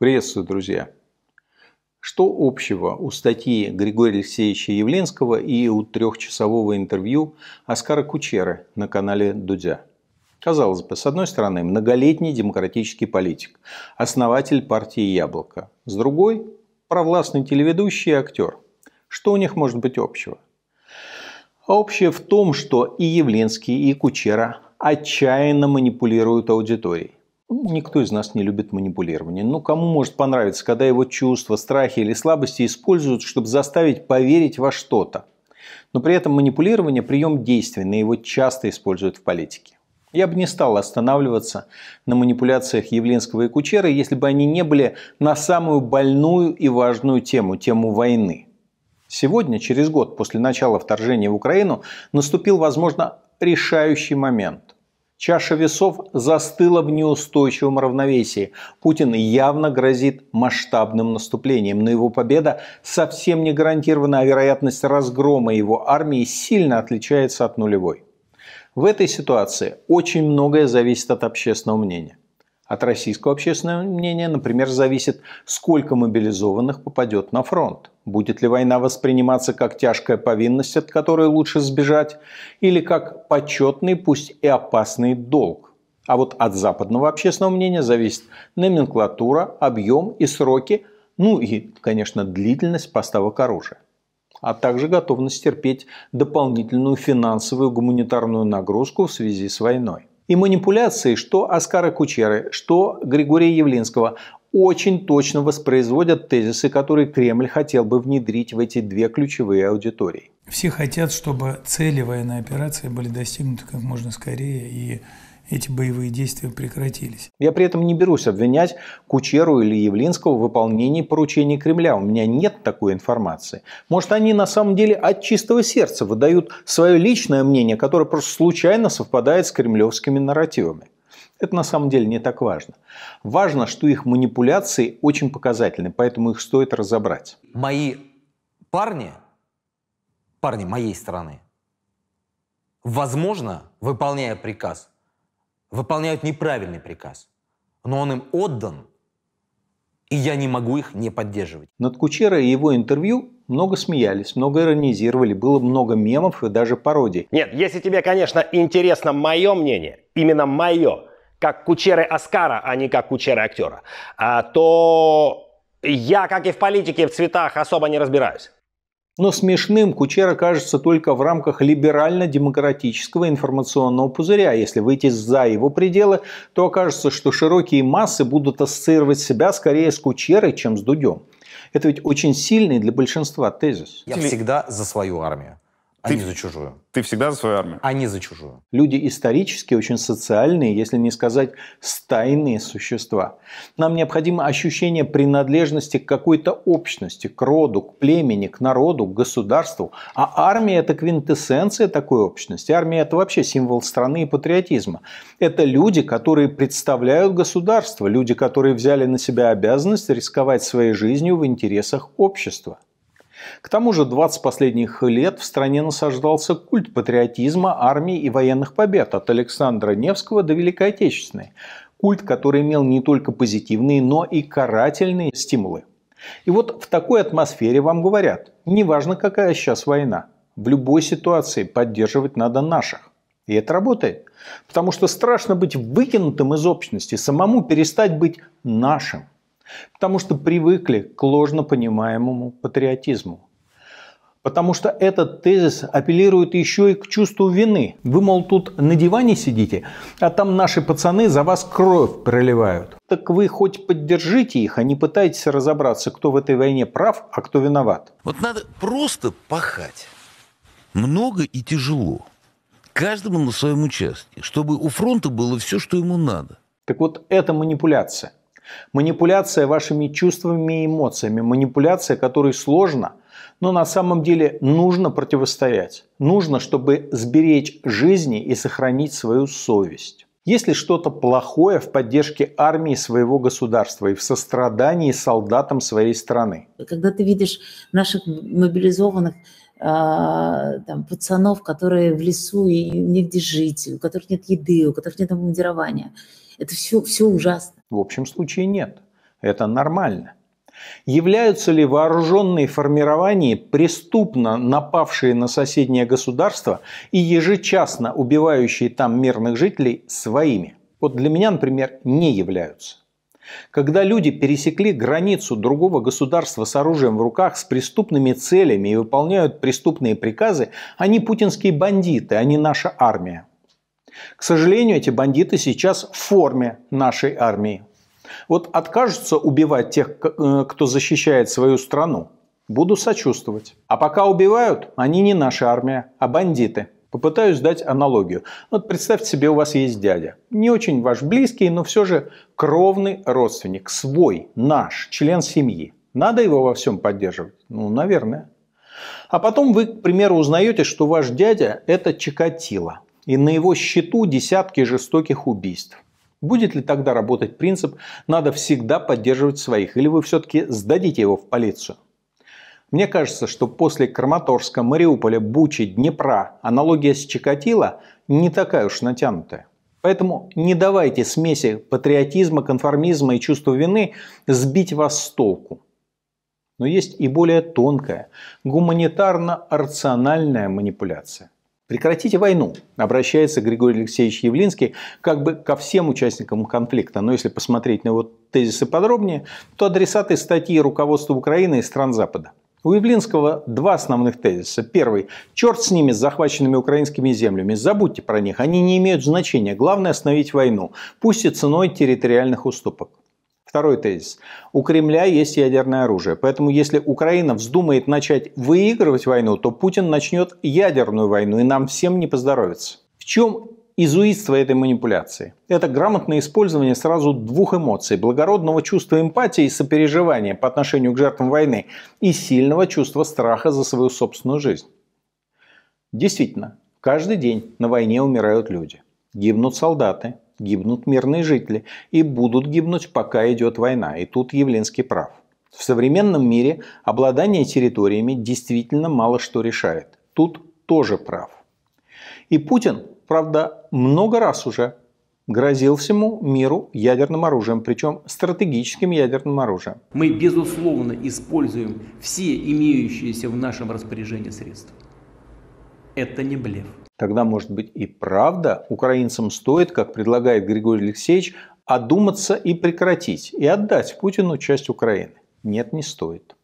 Приветствую, друзья! Что общего у статьи Григория Алексеевича Явленского и у трехчасового интервью Оскара Кучеры на канале Дудя? Казалось бы, с одной стороны, многолетний демократический политик, основатель партии «Яблоко», с другой – провластный телеведущий и актер. Что у них может быть общего? А общее в том, что и Явленский, и Кучера отчаянно манипулируют аудиторией Никто из нас не любит манипулирование. Но ну, кому может понравиться, когда его чувства, страхи или слабости используют, чтобы заставить поверить во что-то? Но при этом манипулирование – прием действенный, его часто используют в политике. Я бы не стал останавливаться на манипуляциях Явлинского и Кучера, если бы они не были на самую больную и важную тему – тему войны. Сегодня, через год после начала вторжения в Украину, наступил, возможно, решающий момент. Чаша весов застыла в неустойчивом равновесии. Путин явно грозит масштабным наступлением, но его победа совсем не гарантирована, а вероятность разгрома его армии сильно отличается от нулевой. В этой ситуации очень многое зависит от общественного мнения. От российского общественного мнения, например, зависит, сколько мобилизованных попадет на фронт. Будет ли война восприниматься как тяжкая повинность, от которой лучше сбежать, или как почетный, пусть и опасный долг. А вот от западного общественного мнения зависит номенклатура, объем и сроки, ну и, конечно, длительность поставок оружия а также готовность терпеть дополнительную финансовую гуманитарную нагрузку в связи с войной и манипуляции, что Оскара Кучеры, что Григория Явлинского очень точно воспроизводят тезисы, которые Кремль хотел бы внедрить в эти две ключевые аудитории. Все хотят, чтобы цели военной операции были достигнуты как можно скорее и эти боевые действия прекратились. Я при этом не берусь обвинять Кучеру или Явлинского в выполнении поручений Кремля. У меня нет такой информации. Может, они на самом деле от чистого сердца выдают свое личное мнение, которое просто случайно совпадает с кремлевскими нарративами. Это на самом деле не так важно. Важно, что их манипуляции очень показательны, поэтому их стоит разобрать. Мои парни, парни моей страны, возможно, выполняя приказ, выполняют неправильный приказ, но он им отдан, и я не могу их не поддерживать. Над Кучера и его интервью много смеялись, много иронизировали, было много мемов и даже пародий. Нет, если тебе, конечно, интересно мое мнение, именно мое, как Кучеры Оскара, а не как Кучеры актера, а, то я, как и в политике, в цветах особо не разбираюсь. Но смешным Кучера кажется только в рамках либерально-демократического информационного пузыря. Если выйти за его пределы, то окажется, что широкие массы будут ассоциировать себя скорее с Кучерой, чем с Дудем. Это ведь очень сильный для большинства тезис. Я всегда за свою армию. А ты, за чужую. Ты всегда за свою армию? Они за чужую. Люди исторически очень социальные, если не сказать стайные существа. Нам необходимо ощущение принадлежности к какой-то общности, к роду, к племени, к народу, к государству. А армия – это квинтэссенция такой общности. Армия – это вообще символ страны и патриотизма. Это люди, которые представляют государство, люди, которые взяли на себя обязанность рисковать своей жизнью в интересах общества. К тому же 20 последних лет в стране насаждался культ патриотизма, армии и военных побед от Александра Невского до Великой Отечественной. Культ, который имел не только позитивные, но и карательные стимулы. И вот в такой атмосфере вам говорят, неважно какая сейчас война, в любой ситуации поддерживать надо наших. И это работает. Потому что страшно быть выкинутым из общности, самому перестать быть нашим – Потому что привыкли к ложно понимаемому патриотизму. Потому что этот тезис апеллирует еще и к чувству вины. Вы, мол, тут на диване сидите, а там наши пацаны за вас кровь проливают. Так вы хоть поддержите их, а не пытайтесь разобраться, кто в этой войне прав, а кто виноват. Вот надо просто пахать. Много и тяжело. Каждому на своем участке, чтобы у фронта было все, что ему надо. Так вот, это манипуляция. Манипуляция вашими чувствами и эмоциями, манипуляция, которой сложно, но на самом деле нужно противостоять. Нужно, чтобы сберечь жизни и сохранить свою совесть. Если что-то плохое в поддержке армии своего государства и в сострадании солдатам своей страны? Когда ты видишь наших мобилизованных а, там, пацанов, которые в лесу и негде жить, у которых нет еды, у которых нет обмундирования. Это все, все ужасно. В общем случае нет. Это нормально. Являются ли вооруженные формирования, преступно напавшие на соседнее государство и ежечасно убивающие там мирных жителей своими? Вот для меня, например, не являются. Когда люди пересекли границу другого государства с оружием в руках, с преступными целями и выполняют преступные приказы, они путинские бандиты, а не наша армия. К сожалению, эти бандиты сейчас в форме нашей армии. Вот откажутся убивать тех, э, кто защищает свою страну. Буду сочувствовать. А пока убивают, они не наша армия, а бандиты. Попытаюсь дать аналогию. Вот представьте себе, у вас есть дядя. Не очень ваш близкий, но все же кровный родственник, свой, наш, член семьи. Надо его во всем поддерживать? Ну, наверное. А потом вы, к примеру, узнаете, что ваш дядя – это Чикатило – и на его счету десятки жестоких убийств. Будет ли тогда работать принцип «надо всегда поддерживать своих» или вы все-таки сдадите его в полицию? Мне кажется, что после Краматорска, Мариуполя, Бучи, Днепра аналогия с Чикатило не такая уж натянутая. Поэтому не давайте смеси патриотизма, конформизма и чувства вины сбить вас с толку. Но есть и более тонкая, гуманитарно-рациональная манипуляция. Прекратите войну, обращается Григорий Алексеевич Явлинский как бы ко всем участникам конфликта. Но если посмотреть на его тезисы подробнее, то адресаты статьи руководства Украины и стран Запада. У Явлинского два основных тезиса. Первый. Черт с ними, с захваченными украинскими землями. Забудьте про них. Они не имеют значения. Главное остановить войну. Пусть и ценой территориальных уступок. Второй тезис. У Кремля есть ядерное оружие, поэтому если Украина вздумает начать выигрывать войну, то Путин начнет ядерную войну, и нам всем не поздоровится. В чем изуитство этой манипуляции? Это грамотное использование сразу двух эмоций – благородного чувства эмпатии и сопереживания по отношению к жертвам войны и сильного чувства страха за свою собственную жизнь. Действительно, каждый день на войне умирают люди. Гибнут солдаты, гибнут мирные жители и будут гибнуть, пока идет война. И тут Явлинский прав. В современном мире обладание территориями действительно мало что решает. Тут тоже прав. И Путин, правда, много раз уже грозил всему миру ядерным оружием, причем стратегическим ядерным оружием. Мы, безусловно, используем все имеющиеся в нашем распоряжении средства. Это не блеф. Тогда, может быть, и правда украинцам стоит, как предлагает Григорий Алексеевич, одуматься и прекратить, и отдать Путину часть Украины. Нет, не стоит.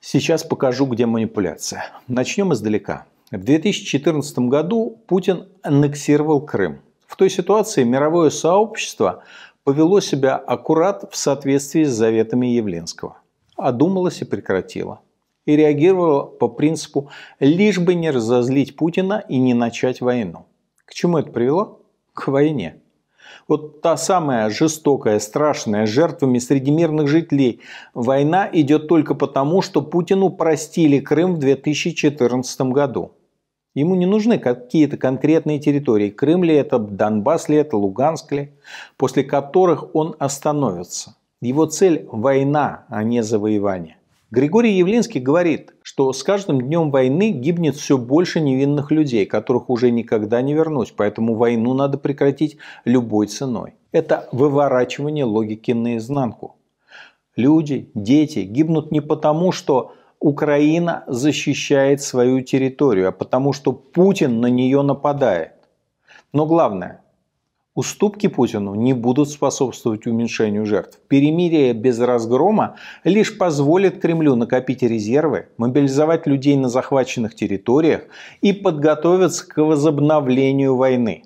Сейчас покажу, где манипуляция. Начнем издалека. В 2014 году Путин аннексировал Крым. В той ситуации мировое сообщество повело себя аккурат в соответствии с заветами Явленского. Одумалось и прекратило и реагировала по принципу «лишь бы не разозлить Путина и не начать войну». К чему это привело? К войне. Вот та самая жестокая, страшная, жертвами среди мирных жителей война идет только потому, что Путину простили Крым в 2014 году. Ему не нужны какие-то конкретные территории, Крым ли это, Донбасс ли это, Луганск ли, после которых он остановится. Его цель – война, а не завоевание. Григорий Явлинский говорит, что с каждым днем войны гибнет все больше невинных людей, которых уже никогда не вернуть, поэтому войну надо прекратить любой ценой. Это выворачивание логики наизнанку. Люди, дети гибнут не потому, что Украина защищает свою территорию, а потому что Путин на нее нападает. Но главное, Уступки Путину не будут способствовать уменьшению жертв. Перемирие без разгрома лишь позволит Кремлю накопить резервы, мобилизовать людей на захваченных территориях и подготовиться к возобновлению войны.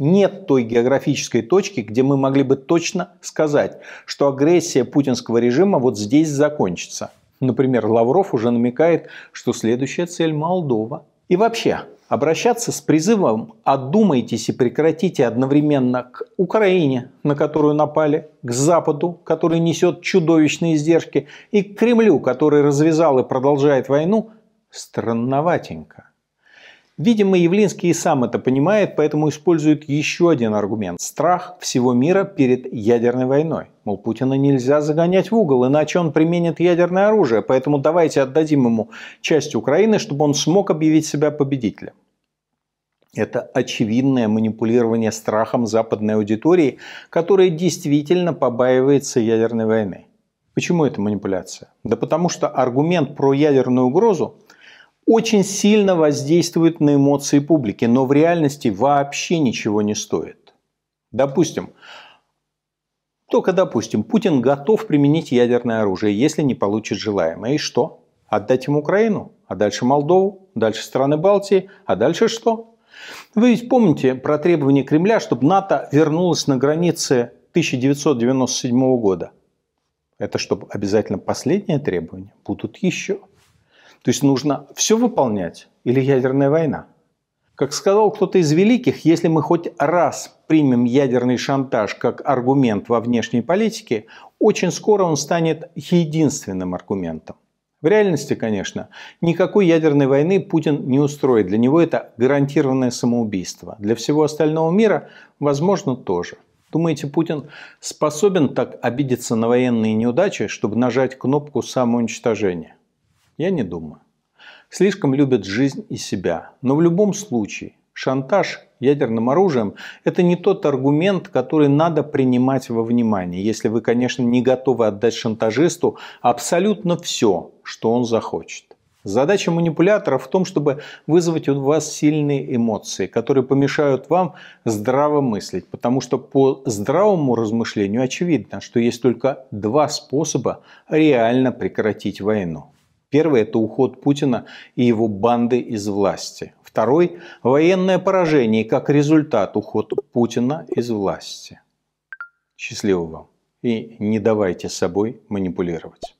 Нет той географической точки, где мы могли бы точно сказать, что агрессия путинского режима вот здесь закончится. Например, Лавров уже намекает, что следующая цель Молдова. И вообще, обращаться с призывом «одумайтесь и прекратите» одновременно к Украине, на которую напали, к Западу, который несет чудовищные издержки, и к Кремлю, который развязал и продолжает войну, странноватенько. Видимо, Явлинский и сам это понимает, поэтому использует еще один аргумент – страх всего мира перед ядерной войной. Мол, Путина нельзя загонять в угол, иначе он применит ядерное оружие, поэтому давайте отдадим ему часть Украины, чтобы он смог объявить себя победителем. Это очевидное манипулирование страхом западной аудитории, которая действительно побаивается ядерной войны. Почему это манипуляция? Да потому что аргумент про ядерную угрозу очень сильно воздействует на эмоции публики, но в реальности вообще ничего не стоит. Допустим, только допустим, Путин готов применить ядерное оружие, если не получит желаемое. И что? Отдать им Украину, а дальше Молдову, дальше страны Балтии, а дальше что? Вы ведь помните про требование Кремля, чтобы НАТО вернулось на границы 1997 года. Это чтобы обязательно последнее требование, будут еще. То есть нужно все выполнять или ядерная война. Как сказал кто-то из великих, если мы хоть раз примем ядерный шантаж как аргумент во внешней политике, очень скоро он станет единственным аргументом. В реальности, конечно, никакой ядерной войны Путин не устроит. Для него это гарантированное самоубийство. Для всего остального мира, возможно, тоже. Думаете, Путин способен так обидеться на военные неудачи, чтобы нажать кнопку самоуничтожения? Я не думаю. Слишком любит жизнь и себя. Но в любом случае, Шантаж ядерным оружием – это не тот аргумент, который надо принимать во внимание, если вы, конечно, не готовы отдать шантажисту абсолютно все, что он захочет. Задача манипулятора в том, чтобы вызвать у вас сильные эмоции, которые помешают вам здраво мыслить. Потому что по здравому размышлению очевидно, что есть только два способа реально прекратить войну. Первый – это уход Путина и его банды из власти. Второй – военное поражение как результат ухода Путина из власти. Счастливо вам и не давайте собой манипулировать.